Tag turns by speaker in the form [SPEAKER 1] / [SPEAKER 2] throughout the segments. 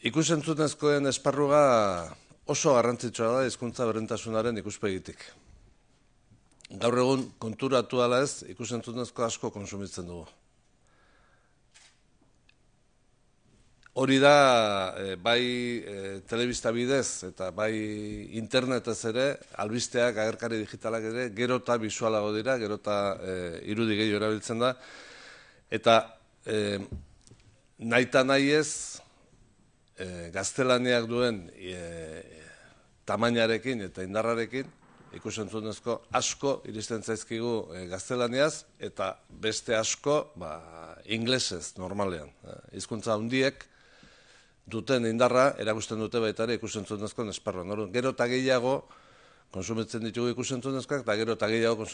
[SPEAKER 1] Ikusentzunezkoen esparruga oso garrantzitsua da hizkuntza berentasunaren ikuspegitik. Gaur egun konturatu ala ez, ikusentzunezko asko konsumitzen dugu. Hori da eh, bai e, telebista bidez eta bai internetez ere albisteak agerkari digitalak ere gerota bisualago dira, gerota e, eh, irudi gehi erabiltzen da eta e, naita nahi ez e, gaztelaniak duen e, tamainarekin eta indarrarekin, ikusentzunezko asko iristen zaizkigu e, gaztelaniaz eta beste asko ba, inglesez normalean. E, hizkuntza hundiek handiek duten indarra eragusten dute baita ere ikusentzunezko esparruan. Orduan, gero eta gehiago konsumitzen ditugu ikusentzunezkoak eta gero eta gehiago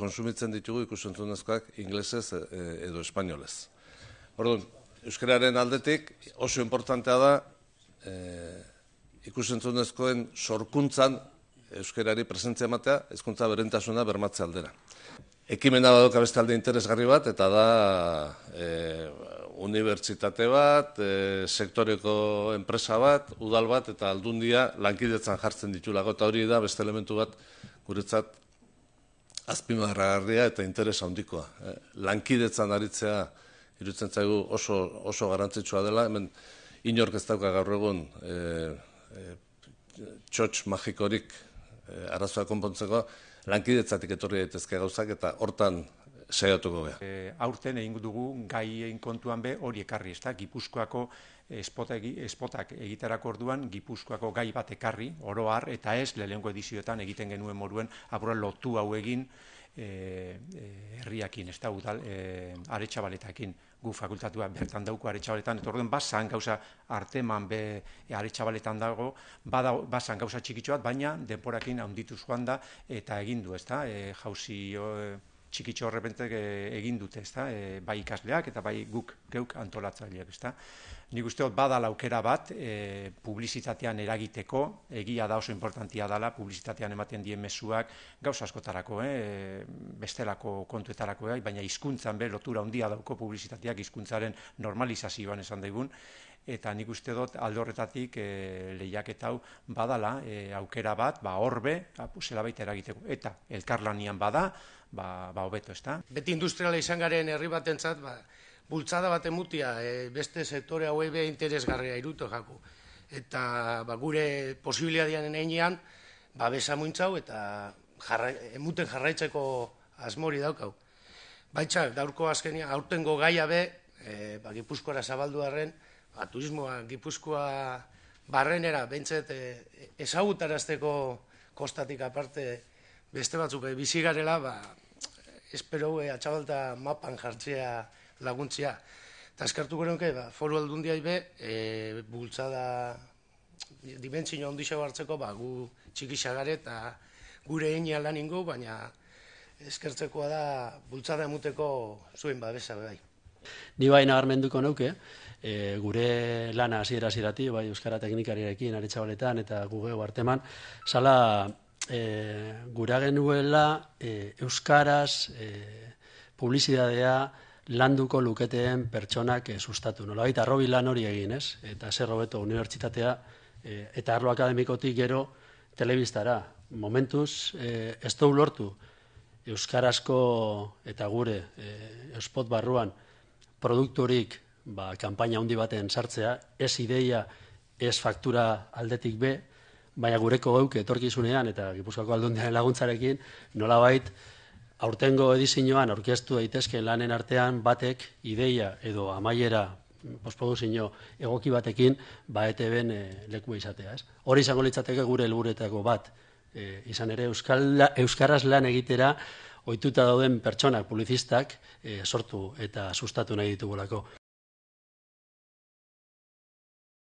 [SPEAKER 1] konsumitzen ditugu ikusentzunezkoak inglesez e, edo espainolez. Orduan, euskararen aldetik oso importantea da e, ikusentzunezkoen sorkuntzan euskarari presentzia ematea, ezkuntza berentasuna bermatze aldera. Ekimena badoka beste alde interesgarri bat, eta da e, unibertsitate bat, e, sektoreko enpresa bat, udal bat, eta aldundia lankidetzan jartzen Lago eta hori da beste elementu bat guretzat azpimarra eta interes handikoa. E, lankidetzan aritzea, irutzen zaigu oso, oso garantzitsua dela, hemen inork ez dauka gaur egun e, e, txotx magikorik e, arazoa konpontzeko, lankidetzatik etorri daitezke gauzak eta hortan saiatuko behar.
[SPEAKER 2] E, aurten egingo dugu gaien kontuan be hori ekarri, ezta Gipuzkoako espotak, espotak orduan Gipuzkoako gai bat ekarri oro eta ez lehengo edizioetan egiten genuen moruen apurra lotu hau Eh, eh, herriakin, ez da, udal, eh, aretsabaletakin, gu fakultatua bertan dauko aretsabaletan, eta orduen, bazan gauza arteman be aretsabaletan dago, bada, bazan gauza txikitxoat, baina deporakin handitu zuan da, eta egin du, ez da, jauzi, txikitxo horrepente eh, egin dute, ezta? E, bai ikasleak eta bai guk geuk antolatzaileak, ezta? Nik uste dut badala aukera bat, e, publizitatean eragiteko, egia da oso importantia dala, publizitatean ematen dien mezuak gauza askotarako, eh, bestelako kontuetarako, bai, baina hizkuntzan be lotura handia dauko publizitateak hizkuntzaren normalizazioan esan daigun eta nik uste dut aldorretatik e, eh, hau badala e, aukera bat, ba horbe, ah, zela baita eragiteko, eta elkarlanian bada, ba, ba hobeto, ez da? Beti industriala izan garen herri bat entzat, ba, bultzada bat emutia, eh, beste sektore hau
[SPEAKER 3] ebe interesgarria iruto jaku. Eta ba, gure posibilidadian enean, ba, besa eta jarra, emuten jarraitzeko asmori daukau. Baitxak, daurko azkenia, aurtengo gaia be, e, ba, gipuzkoara zabaldu ba, Gipuzkoa barrenera bentset e, ezagutarazteko kostatik aparte beste batzuk e, bizi garela ba espero e, atxabalta mapan jartzea laguntzia ta eskartu gorenke ba foru aldundiai be e, bultzada dimentsio hondixo hartzeko ba gu txiki eta gure eina laningo baina eskertzekoa da bultzada emuteko zuen babesa bai
[SPEAKER 4] Ni bai nagarmenduko nuke, e, gure lana hasiera hasierati, bai euskara teknikariarekin aretsabaletan eta gugeu arteman, sala e, gura genuela e, euskaraz e, publizidadea landuko luketeen pertsonak e, sustatu. Nola baita, hori egin, ez? Eta zer beto unibertsitatea e, eta arlo akademikotik gero telebistara. Momentuz, e, ez du lortu euskarazko eta gure e, espot barruan produkturik ba, kanpaina handi baten sartzea, ez ideia, ez faktura aldetik be, baina gureko gauk etorkizunean eta Gipuzkoako aldundean laguntzarekin, nolabait aurtengo edizioan aurkeztu daitezke lanen artean batek ideia edo amaiera posproduzio egoki batekin ba ETBn e, eh, lekua izatea, ez? Hori izango litzateke gure helburetako bat. Eh, izan ere euskala, euskaraz lan egitera ohituta dauden pertsonak
[SPEAKER 1] publizistak eh, sortu eta sustatu nahi ditugolako.